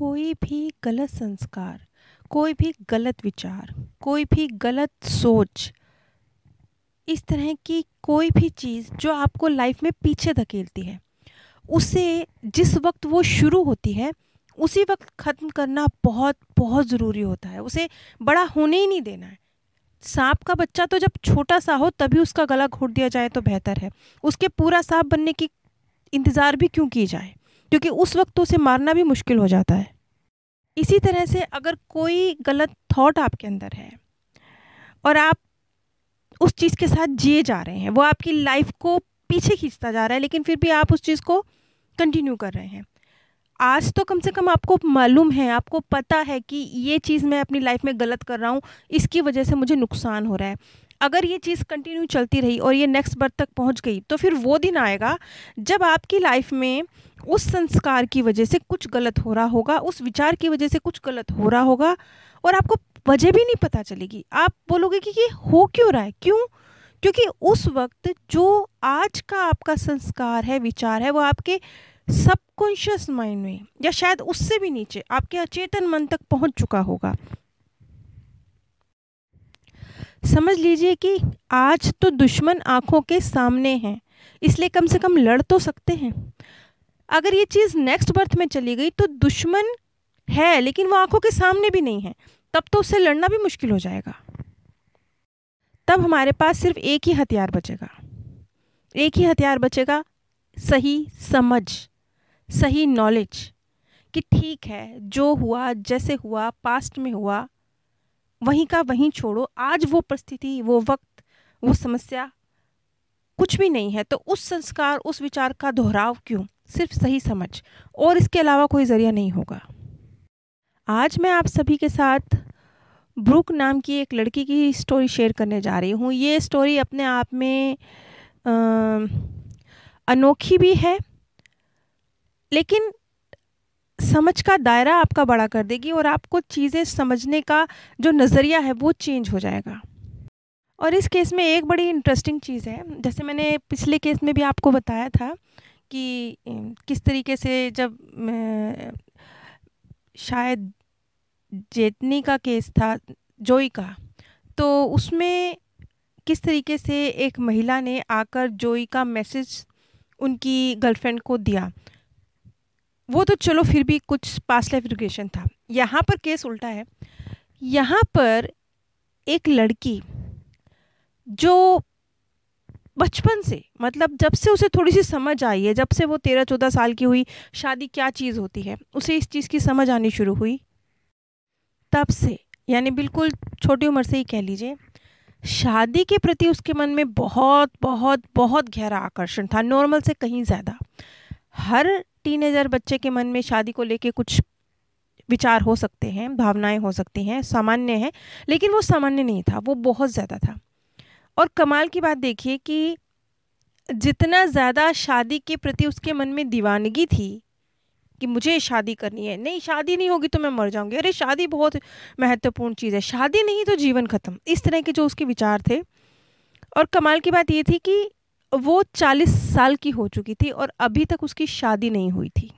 कोई भी गलत संस्कार कोई भी गलत विचार कोई भी गलत सोच इस तरह की कोई भी चीज़ जो आपको लाइफ में पीछे धकेलती है उसे जिस वक्त वो शुरू होती है उसी वक्त ख़त्म करना बहुत बहुत ज़रूरी होता है उसे बड़ा होने ही नहीं देना है सांप का बच्चा तो जब छोटा सा हो तभी उसका गला घोट दिया जाए तो बेहतर है उसके पूरा सांप बनने की इंतज़ार भी क्यों की जाए क्योंकि उस वक्त तो उसे मारना भी मुश्किल हो जाता है इसी तरह से अगर कोई गलत थॉट आपके अंदर है और आप उस चीज़ के साथ जिए जा रहे हैं वो आपकी लाइफ को पीछे खींचता जा रहा है लेकिन फिर भी आप उस चीज़ को कंटिन्यू कर रहे हैं आज तो कम से कम आपको मालूम है आपको पता है कि ये चीज़ मैं अपनी लाइफ में गलत कर रहा हूँ इसकी वजह से मुझे नुकसान हो रहा है अगर ये चीज़ कंटिन्यू चलती रही और ये नेक्स्ट बर्थ तक पहुंच गई तो फिर वो दिन आएगा जब आपकी लाइफ में उस संस्कार की वजह से कुछ गलत हो रहा होगा उस विचार की वजह से कुछ गलत हो रहा होगा और आपको वजह भी नहीं पता चलेगी आप बोलोगे कि ये हो क्यों रहा है क्यों क्योंकि उस वक्त जो आज का आपका संस्कार है विचार है वो आपके सबकॉन्शियस माइंड में या शायद उससे भी नीचे आपके अचेतन मन तक पहुंच चुका होगा समझ लीजिए कि आज तो दुश्मन आंखों के सामने हैं इसलिए कम से कम लड़ तो सकते हैं अगर ये चीज़ नेक्स्ट बर्थ में चली गई तो दुश्मन है लेकिन वो आंखों के सामने भी नहीं है तब तो उससे लड़ना भी मुश्किल हो जाएगा तब हमारे पास सिर्फ एक ही हथियार बचेगा एक ही हथियार बचेगा सही समझ सही नॉलेज कि ठीक है जो हुआ जैसे हुआ पास्ट में हुआ वहीं का वहीं छोड़ो आज वो परिस्थिति वो वक्त वो समस्या कुछ भी नहीं है तो उस संस्कार उस विचार का दोहराव क्यों सिर्फ सही समझ और इसके अलावा कोई ज़रिया नहीं होगा आज मैं आप सभी के साथ ब्रुक नाम की एक लड़की की स्टोरी शेयर करने जा रही हूँ ये स्टोरी अपने आप में आ, अनोखी भी है लेकिन समझ का दायरा आपका बड़ा कर देगी और आपको चीज़ें समझने का जो नज़रिया है वो चेंज हो जाएगा और इस केस में एक बड़ी इंटरेस्टिंग चीज़ है जैसे मैंने पिछले केस में भी आपको बताया था कि किस तरीके से जब शायद जेतनी का केस था जोई का तो उसमें किस तरीके से एक महिला ने आकर जोई का मैसेज उनकी गर्लफ्रेंड को दिया वो तो चलो फिर भी कुछ पास लाइफ एजुकेशन था यहाँ पर केस उल्टा है यहाँ पर एक लड़की जो बचपन से मतलब जब से उसे थोड़ी सी समझ आई है जब से वो तेरह चौदह साल की हुई शादी क्या चीज़ होती है उसे इस चीज़ की समझ आनी शुरू हुई तब से यानी बिल्कुल छोटी उम्र से ही कह लीजिए शादी के प्रति उसके मन में बहुत बहुत बहुत गहरा आकर्षण था नॉर्मल से कहीं ज़्यादा हर टीनेजर बच्चे के मन में शादी को लेके कुछ विचार हो सकते हैं भावनाएं हो सकती हैं सामान्य हैं लेकिन वो सामान्य नहीं था वो बहुत ज़्यादा था और कमाल की बात देखिए कि जितना ज़्यादा शादी के प्रति उसके मन में दीवानगी थी कि मुझे शादी करनी है नहीं शादी नहीं होगी तो मैं मर जाऊंगी अरे शादी बहुत महत्वपूर्ण चीज़ है शादी नहीं तो जीवन खत्म इस तरह के जो उसके विचार थे और कमाल की बात ये थी कि वो चालीस साल की हो चुकी थी और अभी तक उसकी शादी नहीं हुई थी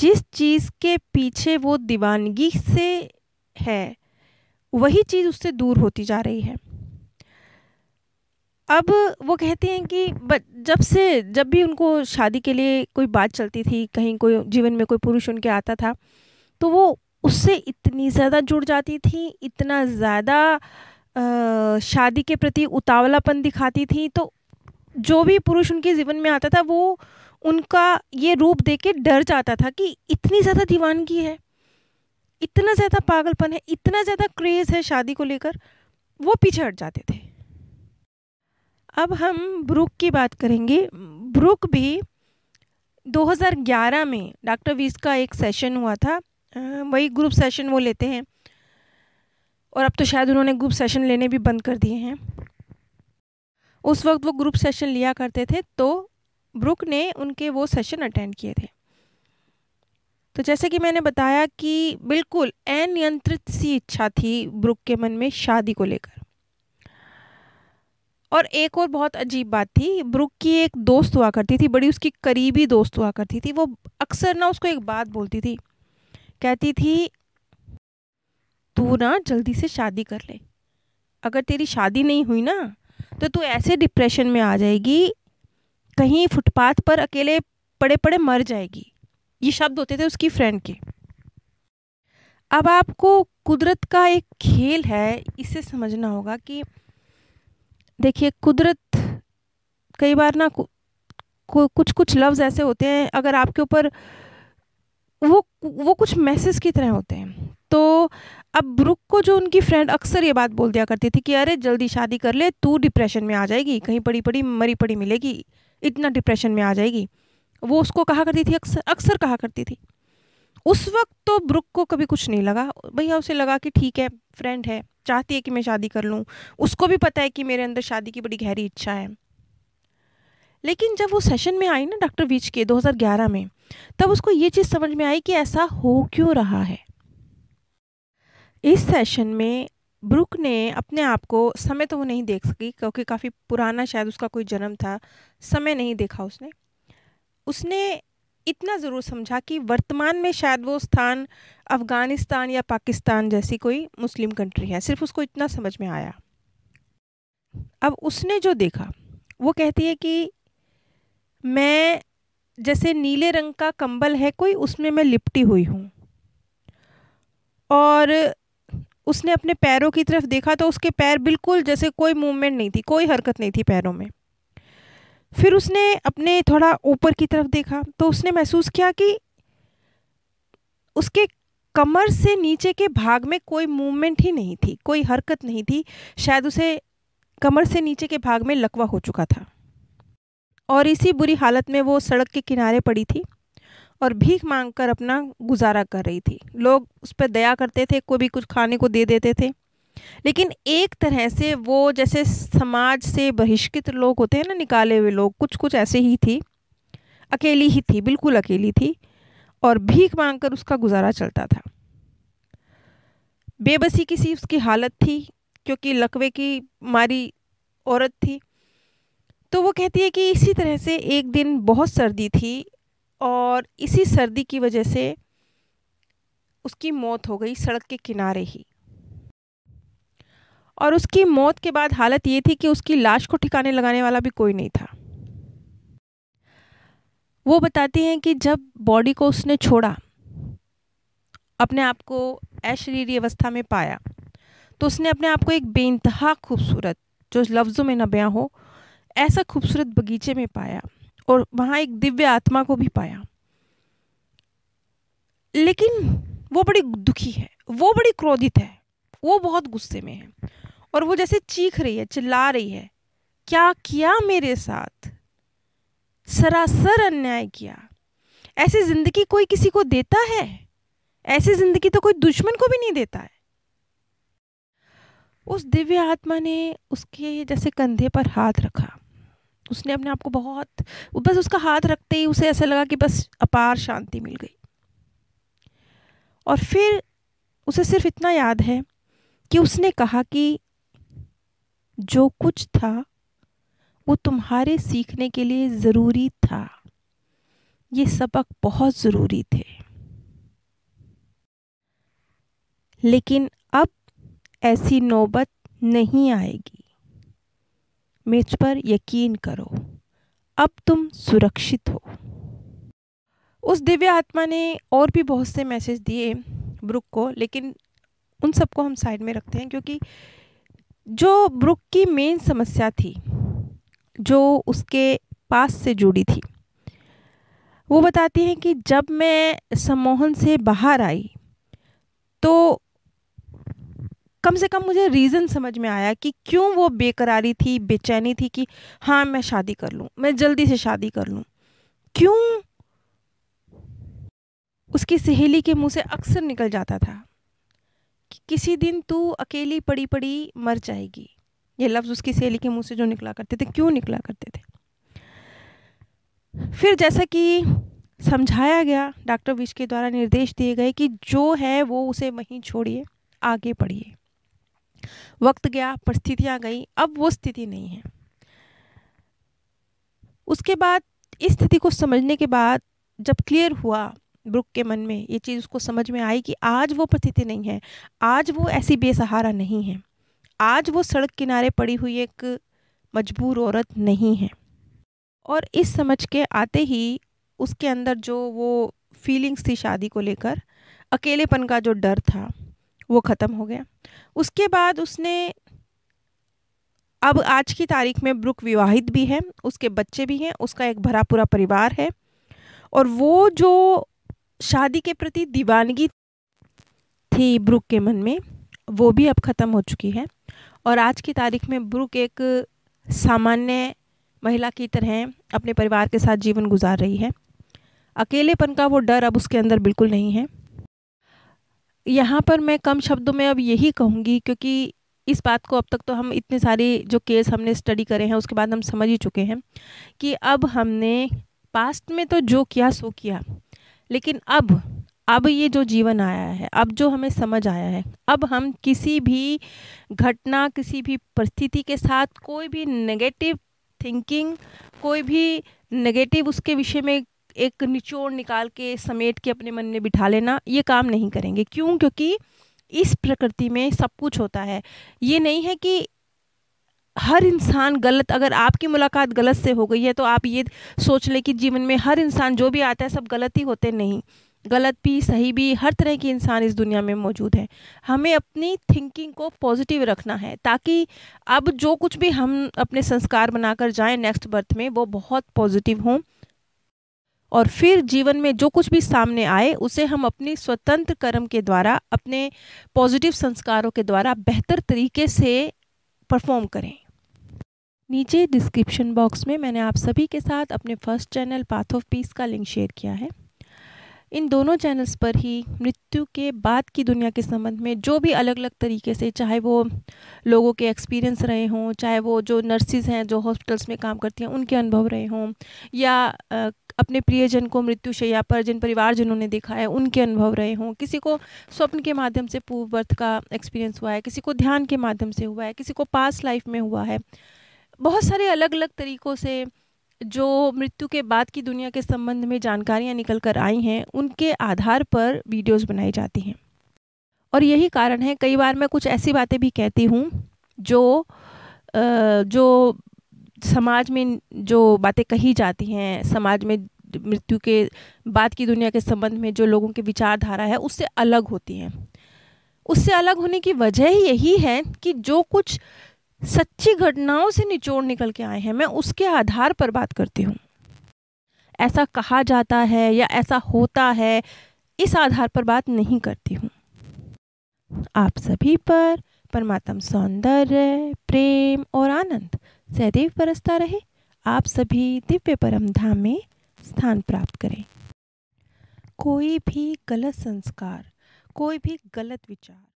जिस चीज़ के पीछे वो दीवानगी से है वही चीज़ उससे दूर होती जा रही है अब वो कहते हैं कि जब से जब भी उनको शादी के लिए कोई बात चलती थी कहीं कोई जीवन में कोई पुरुष उनके आता था तो वो उससे इतनी ज़्यादा जुड़ जाती थी इतना ज़्यादा शादी के प्रति उतावलापन दिखाती थी तो जो भी पुरुष उनके जीवन में आता था वो उनका ये रूप देख के डर जाता था कि इतनी ज़्यादा दीवानगी है इतना ज़्यादा पागलपन है इतना ज़्यादा क्रेज़ है शादी को लेकर वो पीछे हट जाते थे अब हम ब्रुक की बात करेंगे ब्रुक भी 2011 में डॉक्टर वीस का एक सेशन हुआ था वही ग्रुप सेशन वो लेते हैं और अब तो शायद उन्होंने ग्रुप सेशन लेने भी बंद कर दिए हैं उस वक्त वो ग्रुप सेशन लिया करते थे तो ब्रुक ने उनके वो सेशन अटेंड किए थे तो जैसे कि मैंने बताया कि बिल्कुल अनियंत्रित सी इच्छा थी ब्रुक के मन में शादी को लेकर और एक और बहुत अजीब बात थी ब्रुक की एक दोस्त हुआ करती थी बड़ी उसकी करीबी दोस्त हुआ करती थी वो अक्सर ना उसको एक बात बोलती थी कहती थी तू ना जल्दी से शादी कर ले अगर तेरी शादी नहीं हुई ना तो तू ऐसे डिप्रेशन में आ जाएगी कहीं फुटपाथ पर अकेले पड़े पड़े मर जाएगी ये शब्द होते थे उसकी फ्रेंड के अब आपको कुदरत का एक खेल है इसे समझना होगा कि देखिए कुदरत कई बार ना कुछ कुछ लफ्ज़ ऐसे होते हैं अगर आपके ऊपर वो वो कुछ मैसेज की तरह होते हैं तो अब ब्रुक को जो उनकी फ्रेंड अक्सर ये बात बोल दिया करती थी कि अरे जल्दी शादी कर ले तू डिप्रेशन में आ जाएगी कहीं पड़ी पड़ी मरी पड़ी मिलेगी इतना डिप्रेशन में आ जाएगी वो उसको कहा करती थी अक्सर अक्सर कहा करती थी उस वक्त तो ब्रुक को कभी कुछ नहीं लगा भैया उसे लगा कि ठीक है फ्रेंड है चाहती है कि मैं शादी कर लूँ उसको भी पता है कि मेरे अंदर शादी की बड़ी गहरी इच्छा है लेकिन जब वो सेशन में आई ना डॉक्टर विच के 2011 में तब उसको ये चीज़ समझ में आई कि ऐसा हो क्यों रहा है इस सेशन में ब्रुक ने अपने आप को समय तो वो नहीं देख सकी क्योंकि काफ़ी पुराना शायद उसका कोई जन्म था समय नहीं देखा उसने उसने इतना ज़रूर समझा कि वर्तमान में शायद वो स्थान अफ़गानिस्तान या पाकिस्तान जैसी कोई मुस्लिम कंट्री है सिर्फ उसको इतना समझ में आया अब उसने जो देखा वो कहती है कि मैं जैसे नीले रंग का कंबल है कोई उसमें मैं लिपटी हुई हूँ और उसने अपने पैरों की तरफ देखा तो उसके पैर बिल्कुल जैसे कोई मूवमेंट नहीं थी कोई हरकत नहीं थी पैरों में फिर उसने अपने थोड़ा ऊपर की तरफ देखा तो उसने महसूस किया कि उसके कमर से नीचे के भाग में कोई मूवमेंट ही नहीं थी कोई हरकत नहीं थी शायद उसे कमर से नीचे के भाग में लकवा हो चुका था और इसी बुरी हालत में वो सड़क के किनारे पड़ी थी और भीख मांगकर अपना गुजारा कर रही थी लोग उस पर दया करते थे कोई भी कुछ खाने को दे देते थे लेकिन एक तरह से वो जैसे समाज से बहिष्कृत लोग होते हैं ना निकाले हुए लोग कुछ कुछ ऐसे ही थी अकेली ही थी बिल्कुल अकेली थी और भीख मांग उसका गुजारा चलता था बेबसी की सी उसकी हालत थी क्योंकि लकवे की मारी औरत थी तो वो कहती है कि इसी तरह से एक दिन बहुत सर्दी थी और इसी सर्दी की वजह से उसकी मौत हो गई सड़क के किनारे ही और उसकी मौत के बाद हालत ये थी कि उसकी लाश को ठिकाने लगाने वाला भी कोई नहीं था वो बताती हैं कि जब बॉडी को उसने छोड़ा अपने आप को ऐशरीरी अवस्था में पाया तो उसने अपने आप को एक बेानतहा खूबसूरत जो लफ्ज़ों में न बया हो ऐसा खूबसूरत बगीचे में पाया और वहाँ एक दिव्य आत्मा को भी पाया लेकिन वो बड़ी दुखी है वो बड़ी क्रोधित है वो बहुत गुस्से में है और वो जैसे चीख रही है चिल्ला रही है क्या किया मेरे साथ सरासर अन्याय किया ऐसी जिंदगी कोई किसी को देता है ऐसी जिंदगी तो कोई दुश्मन को भी नहीं देता है उस दिव्य आत्मा ने उसके जैसे कंधे पर हाथ रखा उसने अपने आप को बहुत बस उसका हाथ रखते ही उसे ऐसा लगा कि बस अपार शांति मिल गई और फिर उसे सिर्फ इतना याद है कि उसने कहा कि जो कुछ था वो तुम्हारे सीखने के लिए ज़रूरी था ये सबक बहुत ज़रूरी थे लेकिन अब ऐसी नौबत नहीं आएगी मुझ पर यकीन करो अब तुम सुरक्षित हो उस दिव्य आत्मा ने और भी बहुत से मैसेज दिए ब्रुक को लेकिन उन सबको हम साइड में रखते हैं क्योंकि जो ब्रुक की मेन समस्या थी जो उसके पास से जुड़ी थी वो बताती हैं कि जब मैं सम्मोहन से बाहर आई तो कम से कम मुझे रीज़न समझ में आया कि क्यों वो बेकरारी थी बेचैनी थी कि हाँ मैं शादी कर लूँ मैं जल्दी से शादी कर लूँ क्यों उसकी सहेली के मुंह से अक्सर निकल जाता था कि किसी दिन तू अकेली पड़ी पड़ी मर जाएगी ये लफ्ज़ उसकी सहेली के मुंह से जो निकला करते थे क्यों निकला करते थे फिर जैसा कि समझाया गया डॉक्टर विश के द्वारा निर्देश दिए गए कि जो है वो उसे वहीं छोड़िए आगे बढ़िए वक्त गया परिस्थितियाँ गई अब वो स्थिति नहीं है उसके बाद इस स्थिति को समझने के बाद जब क्लियर हुआ ब्रुक के मन में ये चीज़ उसको समझ में आई कि आज वो परिस्थिति नहीं है आज वो ऐसी बेसहारा नहीं है आज वो सड़क किनारे पड़ी हुई एक मजबूर औरत नहीं है और इस समझ के आते ही उसके अंदर जो वो फीलिंग्स थी शादी को लेकर अकेलेपन का जो डर था वो ख़त्म हो गया उसके बाद उसने अब आज की तारीख में ब्रुक विवाहित भी है उसके बच्चे भी हैं उसका एक भरा पूरा परिवार है और वो जो शादी के प्रति दीवानगी थी ब्रुक के मन में वो भी अब ख़त्म हो चुकी है और आज की तारीख में ब्रुक एक सामान्य महिला की तरह अपने परिवार के साथ जीवन गुजार रही है अकेलेपन का वो डर अब उसके अंदर बिल्कुल नहीं है यहाँ पर मैं कम शब्दों में अब यही कहूँगी क्योंकि इस बात को अब तक तो हम इतने सारे जो केस हमने स्टडी करे हैं उसके बाद हम समझ ही चुके हैं कि अब हमने पास्ट में तो जो किया सो किया लेकिन अब अब ये जो जीवन आया है अब जो हमें समझ आया है अब हम किसी भी घटना किसी भी परिस्थिति के साथ कोई भी नेगेटिव थिंकिंग कोई भी नेगेटिव उसके विषय में एक निचोड़ निकाल के समेट के अपने मन में बिठा लेना ये काम नहीं करेंगे क्यों क्योंकि इस प्रकृति में सब कुछ होता है ये नहीं है कि हर इंसान गलत अगर आपकी मुलाकात गलत से हो गई है तो आप ये सोच लें कि जीवन में हर इंसान जो भी आता है सब गलत ही होते नहीं गलत भी सही भी हर तरह के इंसान इस दुनिया में मौजूद है हमें अपनी थिंकिंग को पॉजिटिव रखना है ताकि अब जो कुछ भी हम अपने संस्कार बनाकर जाएं नेक्स्ट बर्थ में वो बहुत पॉजिटिव हों और फिर जीवन में जो कुछ भी सामने आए उसे हम अपनी स्वतंत्र कर्म के द्वारा अपने पॉजिटिव संस्कारों के द्वारा बेहतर तरीके से परफॉर्म करें नीचे डिस्क्रिप्शन बॉक्स में मैंने आप सभी के साथ अपने first channel path of peace का लिंक शेयर किया है इन दोनों चैनल्स पर ही मृत्यु के बाद की दुनिया के संबंध में जो भी अलग अलग तरीके से चाहे वो लोगों के एक्सपीरियंस रहे हों चाहे वो जो नर्सिस हैं जो हॉस्पिटल्स में काम करती हैं उनके अनुभव रहे हों या अपने प्रियजन को मृत्युशैया पर जिन जिन्हों ने देखा है उनके अनुभव रहे हों किसी को स्वप्न के माध्यम से पूर्व बर्थ का एक्सपीरियंस हुआ है किसी को ध्यान के माध्यम से हुआ है किसी को पास लाइफ में हुआ है बहुत सारे अलग अलग तरीक़ों से जो मृत्यु के बाद की दुनिया के संबंध में जानकारियाँ निकल कर आई हैं उनके आधार पर वीडियोज़ बनाई जाती हैं और यही कारण है कई बार मैं कुछ ऐसी बातें भी कहती हूँ जो जो समाज में जो बातें कही जाती हैं समाज में मृत्यु के बाद की दुनिया के संबंध में जो लोगों की विचारधारा है उससे अलग होती हैं उससे अलग होने की वजह ही यही है कि जो कुछ सच्ची घटनाओं से निचोड़ निकल के आए हैं मैं उसके आधार पर बात करती हूँ ऐसा कहा जाता है या ऐसा होता है इस आधार पर बात नहीं करती हूँ आप सभी पर परमात्म सौंदर्य प्रेम और आनंद सहदेव बरसता रहे आप सभी दिव्य परम धाम में स्थान प्राप्त करें कोई भी गलत संस्कार कोई भी गलत विचार